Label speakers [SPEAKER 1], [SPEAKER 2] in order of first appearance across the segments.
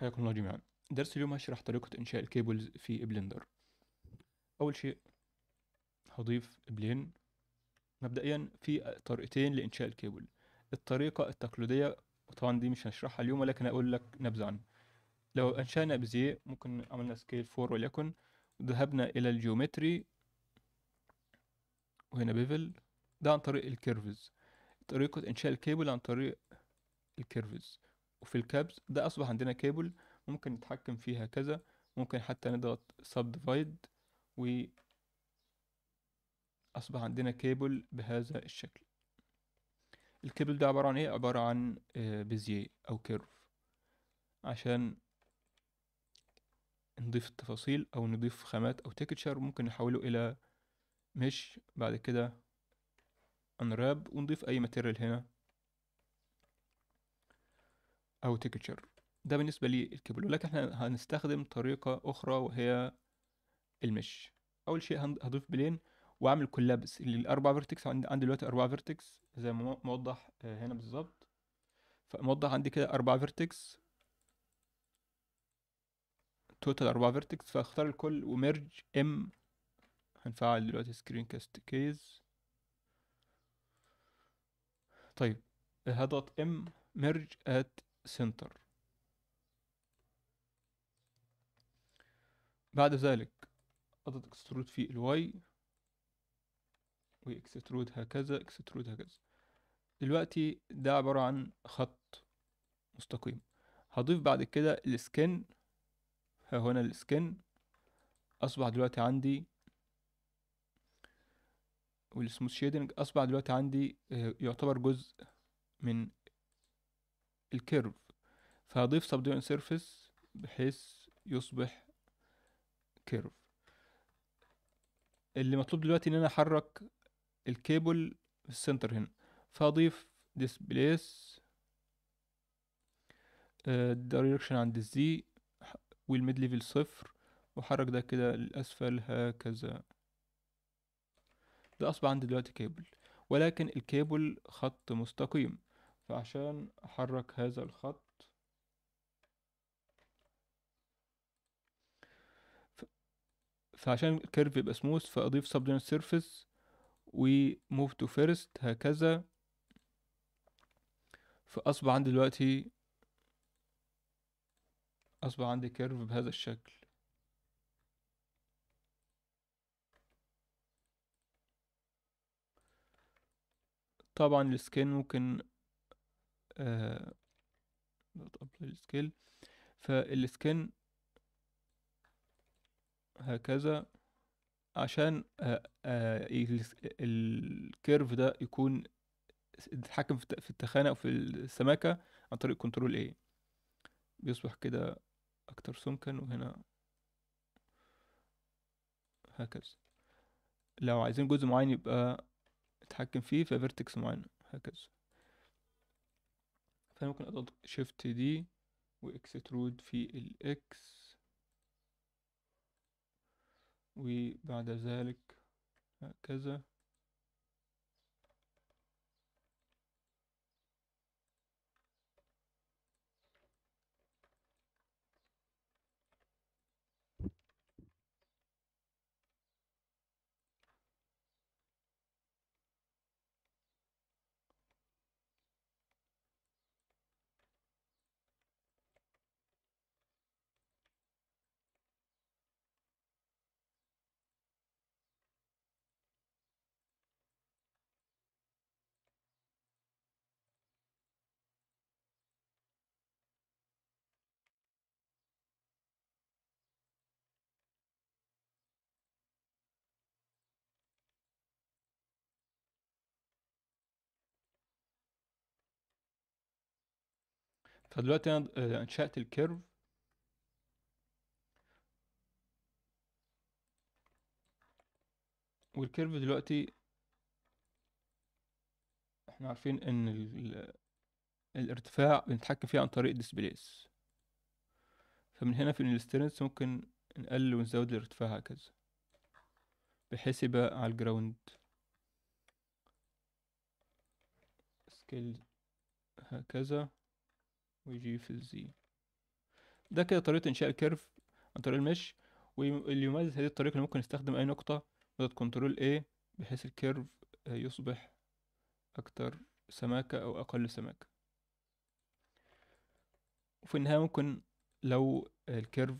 [SPEAKER 1] حياكم الله جميعا درس اليوم هشرح طريقة إنشاء الكيبلز في بلندر أول شيء هضيف بلين مبدئيا في طريقتين لإنشاء الكيبل الطريقة التقليدية طبعا دي مش هشرحها اليوم ولكن أقول لك نبذة عنها لو أنشأنا بزي ممكن عملنا سكيل فور وليكن ذهبنا إلى الجيومتري وهنا بيفل ده عن طريق الكيرفز طريقة إنشاء الكيبل عن طريق الكيرفز وفي الكابز ده اصبح عندنا كيبل ممكن نتحكم فيها كذا ممكن حتى نضغط سب ديفايد و اصبح عندنا كيبل بهذا الشكل الكيبل ده عبارة عن ايه عبارة عن آه، بيزيه او كيرف عشان نضيف التفاصيل او نضيف خامات او تكتشر ممكن نحوله الى مش بعد كده انراب ونضيف اي ماتيريال هنا او تيكتشر ده بالنسبه للكيبل ولكن احنا هنستخدم طريقه اخرى وهي المش اول شيء هضيف بلين واعمل كولابس للأربع فيرتكس عندي عندي دلوقتي اربع فيرتكس زي ما موضح آه، هنا بالظبط فموضح عندي كده اربع فيرتكس توتال اربع فيرتكس فاختار الكل وميرج ام هنفعل دلوقتي سكرين كاست كيز طيب هضغط ام ميرج ات سنتر بعد ذلك أضغط اكسترود في الواي واكسترود هكذا اكسترود هكذا دلوقتي ده عبارة عن خط مستقيم هضيف بعد كده السكن ها هنا السكن اصبح دلوقتي عندي والسموث شيدنج اصبح دلوقتي عندي آه، يعتبر جزء من الكيرف فهضيف سبديوين سيرفيس بحيث يصبح كيرف اللي مطلوب دلوقتي ان انا احرك الكيبل في السنتر هنا فاضيف ديسبليس آه، direction عند الزي والميد ليفل صفر وحرك ده كده للأسفل هكذا ده أصبح عندي دلوقتي كيبل ولكن الكيبل خط مستقيم فعشان أحرك هذا الخط فعشان الكيرف يبقى سموث فأضيف surface سيرفيس وموف تو فيرست هكذا فأصبح عندي دلوقتي أصبح عندي كيرف بهذا الشكل طبعا السكين ممكن دوت ابلاي سكيل فالسكن هكذا عشان آه، آه، الكيرف ده يكون اتحكم في التخانة أو في السماكة عن طريق كنترول ايه بيصبح كده أكتر سمكا وهنا هكذا لو عايزين جزء معين يبقى اتحكم فيه في فيرتكس معين هكذا فأنا ممكن أضغط شيفت دي وإكسترود في الإكس وبعد ذلك هكذا فدلوقتي انا آه، انشأت الكيرف والكيرف دلوقتي احنا عارفين ان الارتفاع بنتحكم فيه عن طريق الديسبليس فمن هنا في الستيرنس ممكن نقلل ونزود الارتفاع هكذا بحيث يبقى على الجراوند سكيل هكذا ويجي في الزي ده كده طريقة إنشاء الكيرف عن طريق المش واللي يميز هذه الطريقة إن ممكن نستخدم أي نقطة نقطة كنترول A بحيث الكيرف يصبح أكتر سماكة أو أقل سماكة وفي النهاية ممكن لو الكيرف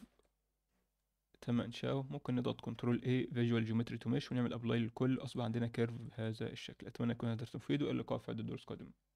[SPEAKER 1] تم إنشاؤه ممكن نضغط كنترول A Visual Geometry to Mesh ونعمل أبلاي للكل أصبح عندنا كيرف بهذا الشكل أتمنى يكون هذا مفيد وإلى اللقاء في عدد دروس قادمة